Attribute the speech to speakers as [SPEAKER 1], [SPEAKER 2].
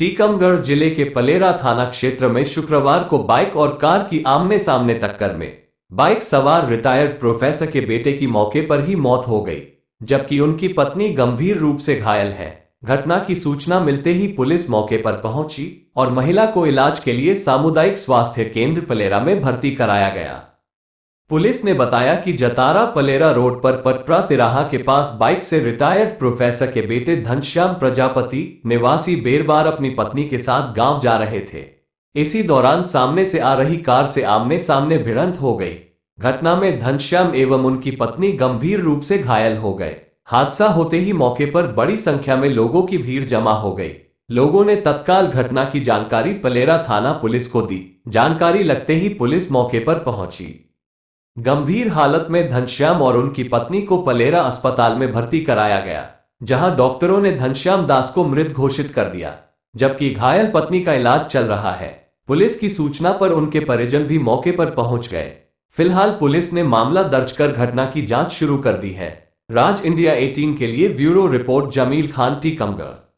[SPEAKER 1] टीकमगढ़ जिले के पलेरा थाना क्षेत्र में शुक्रवार को बाइक और कार की आमने सामने टक्कर में बाइक सवार रिटायर्ड प्रोफेसर के बेटे की मौके पर ही मौत हो गई जबकि उनकी पत्नी गंभीर रूप से घायल है घटना की सूचना मिलते ही पुलिस मौके पर पहुंची और महिला को इलाज के लिए सामुदायिक स्वास्थ्य केंद्र पलेरा में भर्ती कराया गया पुलिस ने बताया कि जतारा पलेरा रोड पर पटरा तिराहा के पास बाइक से रिटायर्ड प्रोफेसर के बेटे धनश्याम प्रजापति निवासी बेरबार अपनी पत्नी के साथ गांव जा रहे थे इसी दौरान सामने से आ रही कार से आमने सामने भिड़ंत हो गई घटना में धनश्याम एवं उनकी पत्नी गंभीर रूप से घायल हो गए हादसा होते ही मौके पर बड़ी संख्या में लोगों की भीड़ जमा हो गई लोगों ने तत्काल घटना की जानकारी पलेरा थाना पुलिस को दी जानकारी लगते ही पुलिस मौके पर पहुंची गंभीर हालत में धनश्याम और उनकी पत्नी को पलेरा अस्पताल में भर्ती कराया गया जहां डॉक्टरों ने धनश्याम दास को मृत घोषित कर दिया जबकि घायल पत्नी का इलाज चल रहा है पुलिस की सूचना पर उनके परिजन भी मौके पर पहुंच गए फिलहाल पुलिस ने मामला दर्ज कर घटना की जांच शुरू कर दी है राज इंडिया 18 के लिए ब्यूरो रिपोर्ट जमील खान टी कमगढ़